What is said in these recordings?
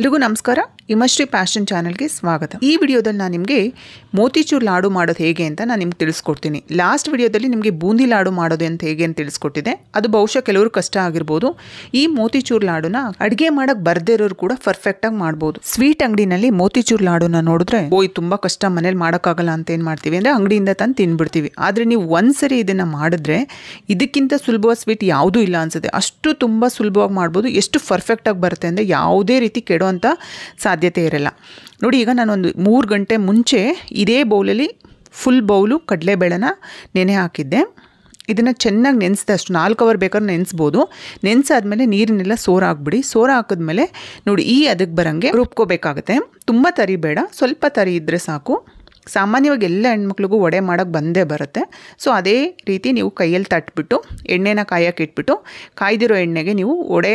ಎಲ್ರಿಗೂ ನಮಸ್ಕಾರ ಇಮಶ್ರಿ ಪ್ಯಾಷನ್ ಚಾನಲ್ಗೆ ಸ್ವಾಗತ ಈ ವಿಡಿಯೋದಲ್ಲಿ ನಾನು ನಿಮಗೆ ಮೋತಿಚೂರ್ ಲಾಡು ಮಾಡೋದು ಹೇಗೆ ಅಂತ ನಾನು ನಿಮ್ಗೆ ತಿಳಿಸ್ಕೊಡ್ತೀನಿ ಲಾಸ್ಟ್ ವಿಡಿಯೋದಲ್ಲಿ ನಿಮಗೆ ಬೂಂದಿ ಲಾಡು ಮಾಡೋದು ಅಂತ ಹೇಗೆ ಅಂತ ತಿಳಿಸ್ಕೊಟ್ಟಿದೆ ಅದು ಬಹುಶಃ ಕೆಲವರು ಕಷ್ಟ ಆಗಿರ್ಬೋದು ಈ ಮೋತಿಚೂರ್ ಲಾಡುನ ಅಡುಗೆ ಮಾಡೋಕ್ಕೆ ಬರ್ದಿರೋರು ಇರೋರು ಕೂಡ ಆಗಿ ಮಾಡ್ಬೋದು ಸ್ವೀಟ್ ಅಂಗಡಿನಲ್ಲಿ ಮೋತಿಚೂರ್ ಲಾಡುನ ನೋಡಿದ್ರೆ ಓಯ್ ತುಂಬ ಕಷ್ಟ ಮನೇಲಿ ಮಾಡೋಕ್ಕಾಗಲ್ಲ ಅಂತ ಏನು ಮಾಡ್ತೀವಿ ಅಂದರೆ ಅಂಗಡಿಯಿಂದ ತಂದು ತಿನ್ಬಿಡ್ತೀವಿ ಆದರೆ ನೀವು ಒಂದ್ಸರಿ ಇದನ್ನು ಮಾಡಿದ್ರೆ ಇದಕ್ಕಿಂತ ಸುಲಭವಾದ ಸ್ವೀಟ್ ಯಾವುದೂ ಇಲ್ಲ ಅನ್ಸುತ್ತೆ ಅಷ್ಟು ತುಂಬ ಸುಲಭವಾಗಿ ಮಾಡ್ಬೋದು ಎಷ್ಟು ಆಗಿ ಬರುತ್ತೆ ಅಂದರೆ ಯಾವುದೇ ರೀತಿ ಕೆಡೋ ಅಂತ ಸಾಧ್ಯತೆ ಇರಲ್ಲ ನೋಡಿ ಈಗ ನಾನೊಂದು ಮೂರು ಗಂಟೆ ಮುಂಚೆ ಇದೇ ಬೌಲಲ್ಲಿ ಫುಲ್ ಬೌಲು ಕಡಲೆಬೇಳೆನ ನೆನೆ ಹಾಕಿದ್ದೆ ಇದನ್ನು ಚೆನ್ನಾಗಿ ನೆನೆಸಿದೆ ಅಷ್ಟು ನಾಲ್ಕು ಅವರ್ ಬೇಕಾದ್ರೆ ನೆನೆಸ್ಬೋದು ನೆನೆಸಾದ್ಮೇಲೆ ನೀರನ್ನೆಲ್ಲ ಸೋರ ಹಾಕ್ಬಿಡಿ ಸೋರ ಹಾಕಿದ್ಮೇಲೆ ನೋಡಿ ಈ ಅದಕ್ಕೆ ಬರೋಂಗೆ ರುಬ್ಕೋಬೇಕಾಗುತ್ತೆ ತುಂಬ ತರಿ ಬೇಡ ಸ್ವಲ್ಪ ತರಿ ಇದ್ದರೆ ಸಾಕು ಸಾಮಾನ್ಯವಾಗಿ ಎಲ್ಲ ಹೆಣ್ಮಕ್ಳಿಗೂ ಒಡೆ ಮಾಡೋಕ್ಕೆ ಬಂದೇ ಬರುತ್ತೆ ಸೊ ಅದೇ ರೀತಿ ನೀವು ಕೈಯಲ್ಲಿ ತಟ್ಬಿಟ್ಟು ಎಣ್ಣೆನ ಕಾಯಕ್ಕೆ ಇಟ್ಬಿಟ್ಟು ಕಾಯ್ದಿರೋ ಎಣ್ಣೆಗೆ ನೀವು ಒಡೆ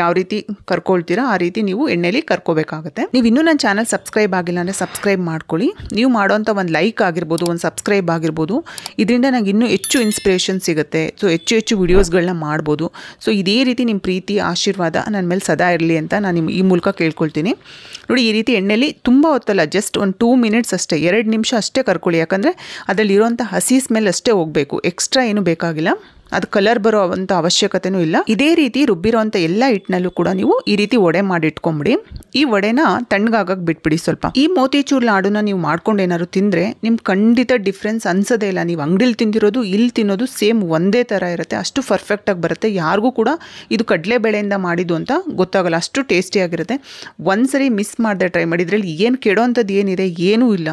ಯಾವ ರೀತಿ ಕರ್ಕೊಳ್ತೀರೋ ಆ ರೀತಿ ನೀವು ಎಣ್ಣೆಲಿ ಕರ್ಕೋಬೇಕಾಗುತ್ತೆ ನೀವು ಇನ್ನೂ ನನ್ನ ಚಾನಲ್ ಸಬ್ಸ್ಕ್ರೈಬ್ ಆಗಿಲ್ಲ ಅಂದರೆ ಸಬ್ಸ್ಕ್ರೈಬ್ ಮಾಡ್ಕೊಳ್ಳಿ ನೀವು ಮಾಡೋವಂಥ ಒಂದು ಲೈಕ್ ಆಗಿರ್ಬೋದು ಒಂದು ಸಬ್ಸ್ಕ್ರೈಬ್ ಆಗಿರ್ಬೋದು ಇದರಿಂದ ನನಗೆ ಇನ್ನೂ ಹೆಚ್ಚು ಇನ್ಸ್ಪಿರೇಷನ್ ಸಿಗುತ್ತೆ ಸೊ ಹೆಚ್ಚು ಹೆಚ್ಚು ವಿಡಿಯೋಸ್ಗಳನ್ನ ಮಾಡ್ಬೋದು ಸೊ ಇದೇ ರೀತಿ ನಿಮ್ಮ ಪ್ರೀತಿ ಆಶೀರ್ವಾದ ನನ್ನ ಮೇಲೆ ಸದಾ ಇರಲಿ ಅಂತ ನಾನು ನಿಮ್ಮ ಈ ಮೂಲಕ ಕೇಳ್ಕೊಳ್ತೀನಿ ನೋಡಿ ಈ ರೀತಿ ಎಣ್ಣೆಲಿ ತುಂಬ ಹೊತ್ತಲ್ಲ ಜಸ್ಟ್ ಒಂದು ಟೂ ಮಿನಿಟ್ಸ್ ಅಷ್ಟೇ ಎರಡು ಎರಡು ನಿಮಿಷ ಅಷ್ಟೇ ಕರ್ಕೊಳ್ಳಿ ಯಾಕಂದರೆ ಅದರಲ್ಲಿರೋಂಥ ಹಸಿ ಸ್ಮೆಲ್ ಅಷ್ಟೇ ಹೋಗಬೇಕು ಎಕ್ಸ್ಟ್ರಾ ಏನು ಬೇಕಾಗಿಲ್ಲ ಅದು ಕಲರ್ ಬರೋ ಅಂತ ಅವಶ್ಯಕತೆನೂ ಇಲ್ಲ ಇದೇ ರೀತಿ ರುಬ್ಬಿರೋಂಥ ಎಲ್ಲ ಹಿಟ್ಟಿನಲ್ಲೂ ಕೂಡ ನೀವು ಈ ರೀತಿ ವಡೆ ಮಾಡಿ ಇಟ್ಕೊಂಬಿಡಿ ಈ ಒಡೆನ ತಣ್ಣಗಾಗಕ್ಕೆ ಬಿಟ್ಬಿಡಿ ಸ್ವಲ್ಪ ಈ ಮೋತಿಚೂರ್ ಲಾಡುನ ನೀವು ಮಾಡ್ಕೊಂಡು ಏನಾದ್ರು ತಿಂದರೆ ನಿಮ್ಗೆ ಖಂಡಿತ ಡಿಫ್ರೆನ್ಸ್ ಅನ್ಸೋದೇ ಇಲ್ಲ ನೀವು ಅಂಗಡಿಲಿ ತಿಂದಿರೋದು ಇಲ್ಲಿ ತಿನ್ನೋದು ಸೇಮ್ ಒಂದೇ ಥರ ಇರುತ್ತೆ ಅಷ್ಟು ಆಗಿ ಬರುತ್ತೆ ಯಾರಿಗೂ ಕೂಡ ಇದು ಕಡಲೆಬೇಳೆಯಿಂದ ಮಾಡಿದ್ದು ಅಂತ ಗೊತ್ತಾಗಲ್ಲ ಅಷ್ಟು ಟೇಸ್ಟಿಯಾಗಿರುತ್ತೆ ಒಂದ್ಸರಿ ಮಿಸ್ ಮಾಡದೆ ಟ್ರೈ ಮಾಡಿ ಇದರಲ್ಲಿ ಏನು ಕೆಡೋ ಏನಿದೆ ಏನೂ ಇಲ್ಲ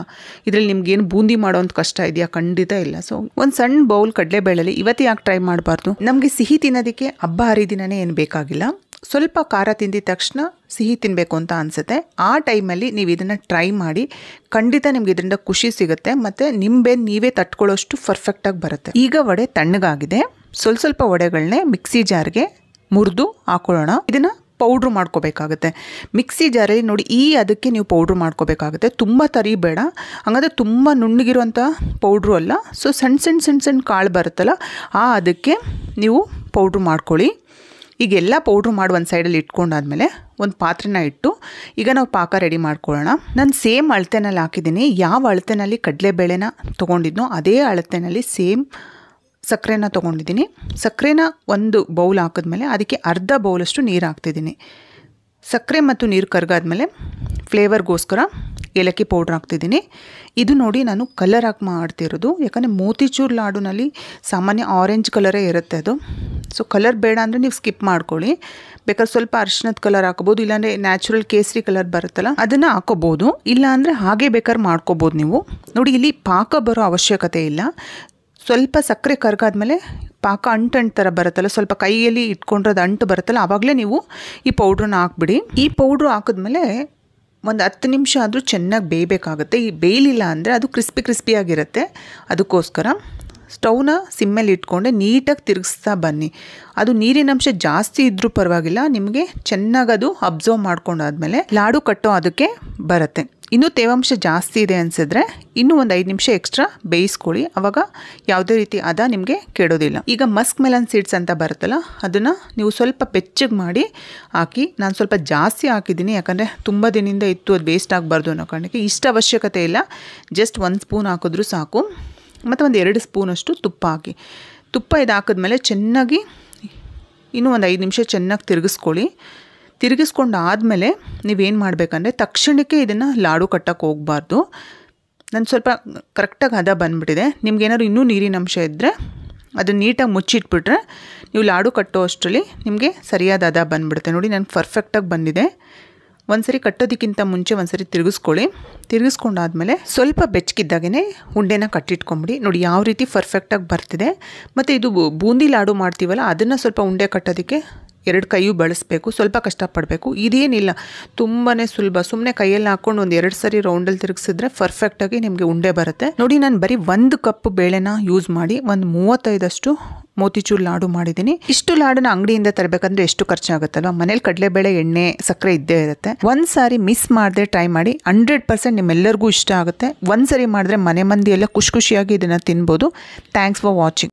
ಇದರಲ್ಲಿ ನಿಮ್ಗೆ ಏನು ಬೂಂದಿ ಮಾಡೋ ಕಷ್ಟ ಇದೆಯಾ ಖಂಡಿತ ಇಲ್ಲ ಸೊ ಒಂದು ಸಣ್ಣ ಬೌಲ್ ಕಡಲೆಬೇಳೆಲಿ ಇವತ್ತು ಯಾಕೆ ಟ್ರೈ ಮಾಡಬಾರ್ದು ನಮಗೆ ಸಿಹಿ ತಿನ್ನೋದಕ್ಕೆ ಹಬ್ಬ ಹರಿದಿನನೇ ಏನು ಬೇಕಾಗಿಲ್ಲ ಸ್ವಲ್ಪ ಖಾರ ತಿಂದಿದ ತಕ್ಷಣ ಸಿಹಿ ತಿನ್ನಬೇಕು ಅಂತ ಅನಿಸುತ್ತೆ ಆ ಟೈಮಲ್ಲಿ ನೀವು ಇದನ್ನು ಟ್ರೈ ಮಾಡಿ ಖಂಡಿತ ನಿಮ್ಗೆ ಇದರಿಂದ ಖುಷಿ ಸಿಗುತ್ತೆ ಮತ್ತು ನಿಂಬೆ ನೀವೇ ತಟ್ಕೊಳ್ಳೋಷ್ಟು ಪರ್ಫೆಕ್ಟಾಗಿ ಬರುತ್ತೆ ಈಗ ವಡೆ ತಣ್ಣಗಾಗಿದೆ ಸ್ವಲ್ಪ ಸ್ವಲ್ಪ ವಡೆಗಳನ್ನೇ ಮಿಕ್ಸಿ ಜಾರ್ಗೆ ಮುರಿದು ಹಾಕೊಳ್ಳೋಣ ಇದನ್ನು ಪೌಡ್ರ್ ಮಾಡ್ಕೋಬೇಕಾಗುತ್ತೆ ಮಿಕ್ಸಿ ಜಾರಲ್ಲಿ ನೋಡಿ ಈ ಅದಕ್ಕೆ ನೀವು ಪೌಡ್ರ್ ಮಾಡ್ಕೋಬೇಕಾಗುತ್ತೆ ತುಂಬ ತರಿಬೇಡ ಹಾಗಾದರೆ ತುಂಬ ನುಣ್ಣಗಿರುವಂಥ ಪೌಡ್ರು ಅಲ್ಲ ಸೊ ಸಣ್ಣ ಸಣ್ಣ ಸಣ್ಣ ಸಣ್ಣ ಕಾಳು ಬರುತ್ತಲ್ಲ ಆ ಅದಕ್ಕೆ ನೀವು ಪೌಡ್ರ್ ಮಾಡ್ಕೊಳ್ಳಿ ಈಗ ಎಲ್ಲ ಪೌಡ್ರ್ ಮಾಡಿ ಒಂದು ಸೈಡಲ್ಲಿ ಇಟ್ಕೊಂಡಾದಮೇಲೆ ಒಂದು ಪಾತ್ರೆನ ಇಟ್ಟು ಈಗ ನಾವು ಪಾಕ ರೆಡಿ ಮಾಡ್ಕೊಳ್ಳೋಣ ನಾನು ಸೇಮ್ ಅಳತೆನಲ್ಲಿ ಹಾಕಿದ್ದೀನಿ ಯಾವ ಅಳತೆನಲ್ಲಿ ಕಡಲೆಬೇಳೆನ ತೊಗೊಂಡಿದ್ನೋ ಅದೇ ಅಳತೆನಲ್ಲಿ ಸೇಮ್ ಸಕ್ಕರೆನ ತೊಗೊಂಡಿದ್ದೀನಿ ಸಕ್ಕರೆನ ಒಂದು ಬೌಲ್ ಹಾಕಿದ್ಮೇಲೆ ಅದಕ್ಕೆ ಅರ್ಧ ಬೌಲಷ್ಟು ನೀರು ಹಾಕ್ತಿದ್ದೀನಿ ಸಕ್ಕರೆ ಮತ್ತು ನೀರು ಕರ್ಗಾದ್ಮೇಲೆ ಫ್ಲೇವರ್ಗೋಸ್ಕರ ಏಲಕ್ಕಿ ಪೌಡ್ರ್ ಹಾಕ್ತಿದ್ದೀನಿ ಇದು ನೋಡಿ ನಾನು ಕಲರ್ ಹಾಕಿ ಮಾಡ್ತಿರೋದು ಯಾಕಂದರೆ ಮೋತಿಚೂರ್ ಲಾಡುನಲ್ಲಿ ಸಾಮಾನ್ಯ ಆರೆಂಜ್ ಕಲರೇ ಇರುತ್ತೆ ಅದು ಸೊ ಕಲರ್ ಬೇಡ ಅಂದರೆ ನೀವು ಸ್ಕಿಪ್ ಮಾಡ್ಕೊಳ್ಳಿ ಬೇಕಾದ್ರೆ ಸ್ವಲ್ಪ ಅರ್ಶಿನದ ಕಲರ್ ಹಾಕೋಬೋದು ಇಲ್ಲಾಂದರೆ ನ್ಯಾಚುರಲ್ ಕೇಸರಿ ಕಲರ್ ಬರುತ್ತಲ್ಲ ಅದನ್ನು ಹಾಕೋಬೋದು ಇಲ್ಲಾಂದರೆ ಹಾಗೆ ಬೇಕಾದ್ರೆ ಮಾಡ್ಕೋಬೋದು ನೀವು ನೋಡಿ ಇಲ್ಲಿ ಪಾಕ ಬರೋ ಅವಶ್ಯಕತೆ ಇಲ್ಲ ಸ್ವಲ್ಪ ಸಕ್ಕರೆ ಕರ್ಗಾದ್ಮೇಲೆ ಪಾಕ ಅಂಟು ಅಂಟು ಥರ ಬರುತ್ತಲ್ಲ ಸ್ವಲ್ಪ ಕೈಯಲ್ಲಿ ಇಟ್ಕೊಂಡ್ರೆ ಅದು ಅಂಟು ಬರುತ್ತಲ್ಲ ಆವಾಗಲೇ ನೀವು ಈ ಪೌಡ್ರನ್ನ ಹಾಕ್ಬಿಡಿ ಈ ಪೌಡ್ರ್ ಹಾಕಿದ್ಮೇಲೆ ಒಂದು ಹತ್ತು ನಿಮಿಷ ಆದರೂ ಚೆನ್ನಾಗಿ ಬೇಯಬೇಕಾಗುತ್ತೆ ಈ ಬೇಯಲಿಲ್ಲ ಅಂದರೆ ಅದು ಕ್ರಿಸ್ಪಿ ಕ್ರಿಸ್ಪಿಯಾಗಿರುತ್ತೆ ಅದಕ್ಕೋಸ್ಕರ ಸ್ಟೌವ್ನ ಸಿಮ್ಮಲ್ಲಿ ಇಟ್ಕೊಂಡೆ ನೀಟಾಗಿ ತಿರುಗಿಸ್ತಾ ಬನ್ನಿ ಅದು ನೀರಿನಂಶ ಜಾಸ್ತಿ ಇದ್ದರೂ ಪರವಾಗಿಲ್ಲ ನಿಮಗೆ ಚೆನ್ನಾಗದು ಅಬ್ಸರ್ವ್ ಮಾಡ್ಕೊಂಡಾದ್ಮೇಲೆ ಲಾಡು ಕಟ್ಟೋ ಅದಕ್ಕೆ ಬರುತ್ತೆ ಇನ್ನೂ ತೇವಾಂಶ ಜಾಸ್ತಿ ಇದೆ ಅನಿಸಿದ್ರೆ ಇನ್ನೂ ಒಂದು ಐದು ನಿಮಿಷ ಎಕ್ಸ್ಟ್ರಾ ಬೇಯಿಸ್ಕೊಳ್ಳಿ ಆವಾಗ ಯಾವುದೇ ರೀತಿ ಅದ ನಿಮಗೆ ಕೆಡೋದಿಲ್ಲ ಈಗ ಮಸ್ಕ್ ಮೆಲನ್ ಸೀಡ್ಸ್ ಅಂತ ಬರುತ್ತಲ್ಲ ಅದನ್ನು ನೀವು ಸ್ವಲ್ಪ ಪೆಚ್ಚಗೆ ಮಾಡಿ ಹಾಕಿ ನಾನು ಸ್ವಲ್ಪ ಜಾಸ್ತಿ ಹಾಕಿದ್ದೀನಿ ಯಾಕಂದರೆ ತುಂಬ ದಿನದಿಂದ ಇತ್ತು ಅದು ವೇಸ್ಟ್ ಆಗಬಾರ್ದು ಅನ್ನೋ ಕಾರಣಕ್ಕೆ ಇಷ್ಟು ಅವಶ್ಯಕತೆ ಇಲ್ಲ ಜಸ್ಟ್ ಒಂದು ಸ್ಪೂನ್ ಹಾಕಿದ್ರೂ ಸಾಕು ಮತ್ತು ಒಂದು ಎರಡು ಸ್ಪೂನಷ್ಟು ತುಪ್ಪ ಹಾಕಿ ತುಪ್ಪ ಇದು ಹಾಕಿದ್ಮೇಲೆ ಚೆನ್ನಾಗಿ ಇನ್ನೂ ಒಂದು ಐದು ನಿಮಿಷ ಚೆನ್ನಾಗಿ ತಿರುಗಿಸ್ಕೊಳ್ಳಿ ತಿರುಗಿಸ್ಕೊಂಡು ಆದಮೇಲೆ ನೀವೇನು ಮಾಡಬೇಕಂದ್ರೆ ತಕ್ಷಣಕ್ಕೆ ಇದನ್ನು ಲಾಡು ಕಟ್ಟಕ್ಕೆ ಹೋಗಬಾರ್ದು ನಾನು ಸ್ವಲ್ಪ ಕರೆಕ್ಟಾಗಿ ಹದ ಬಂದುಬಿಟ್ಟಿದೆ ನಿಮ್ಗೇನಾದ್ರು ಇನ್ನೂ ನೀರಿನ ಅಂಶ ಇದ್ದರೆ ಅದನ್ನು ನೀಟಾಗಿ ಮುಚ್ಚಿಟ್ಬಿಟ್ರೆ ನೀವು ಲಾಡು ಕಟ್ಟೋ ಅಷ್ಟರಲ್ಲಿ ನಿಮಗೆ ಸರಿಯಾದ ಹದ ಬಂದುಬಿಡುತ್ತೆ ನೋಡಿ ನನಗೆ ಪರ್ಫೆಕ್ಟಾಗಿ ಬಂದಿದೆ ಒಂದು ಸರಿ ಕಟ್ಟೋದಕ್ಕಿಂತ ಮುಂಚೆ ಒಂದು ಸರಿ ತಿರುಗಿಸ್ಕೊಳ್ಳಿ ತಿರುಗಿಸ್ಕೊಂಡಾದ್ಮೇಲೆ ಸ್ವಲ್ಪ ಬೆಚ್ಚಗಿದ್ದಾಗೇ ಉಂಡೆನ ಕಟ್ಟಿಟ್ಕೊಂಬಿಡಿ ನೋಡಿ ಯಾವ ರೀತಿ ಪರ್ಫೆಕ್ಟಾಗಿ ಬರ್ತಿದೆ ಮತ್ತು ಇದು ಬೂಂದಿ ಲಾಡು ಮಾಡ್ತೀವಲ್ಲ ಅದನ್ನು ಸ್ವಲ್ಪ ಉಂಡೆ ಕಟ್ಟೋದಕ್ಕೆ ಎರಡು ಕೈಯೂ ಬಳಸಬೇಕು ಸ್ವಲ್ಪ ಕಷ್ಟಪಡಬೇಕು ಇದೇನಿಲ್ಲ ತುಂಬಾ ಸುಲಭ ಸುಮ್ಮನೆ ಕೈಯಲ್ಲಿ ಹಾಕೊಂಡು ಒಂದು ಎರಡು ಸರಿ ರೌಂಡಲ್ಲಿ ತಿರುಗಿಸಿದ್ರೆ ಪರ್ಫೆಕ್ಟಾಗಿ ನಿಮಗೆ ಉಂಡೆ ಬರುತ್ತೆ ನೋಡಿ ನಾನು ಬರೀ ಒಂದು ಕಪ್ ಬೇಳೆನ ಯೂಸ್ ಮಾಡಿ ಒಂದು ಮೂವತ್ತೈದಷ್ಟು ಮೋತಿಚೂರು ಲಾಡು ಮಾಡಿದ್ದೀನಿ ಇಷ್ಟು ಲಾಡುನ ಅಂಗಡಿಯಿಂದ ತರಬೇಕಂದ್ರೆ ಎಷ್ಟು ಖರ್ಚಾಗುತ್ತಲ್ವ ಮನೇಲಿ ಕಡಲೆಬೇಳೆ ಎಣ್ಣೆ ಸಕ್ಕರೆ ಇದ್ದೇ ಇರುತ್ತೆ ಒಂದು ಸಾರಿ ಮಿಸ್ ಮಾಡದೆ ಟ್ರೈ ಮಾಡಿ ಹಂಡ್ರೆಡ್ ಪರ್ಸೆಂಟ್ ನಿಮ್ಮೆಲ್ಲರಿಗೂ ಇಷ್ಟ ಆಗುತ್ತೆ ಒಂದು ಮಾಡಿದ್ರೆ ಮನೆ ಮಂದಿ ಎಲ್ಲ ಖುಷಿ ಖುಷಿಯಾಗಿ ಇದನ್ನು ತಿನ್ಬೋದು ಥ್ಯಾಂಕ್ಸ್ ಫಾರ್ ವಾಚಿಂಗ್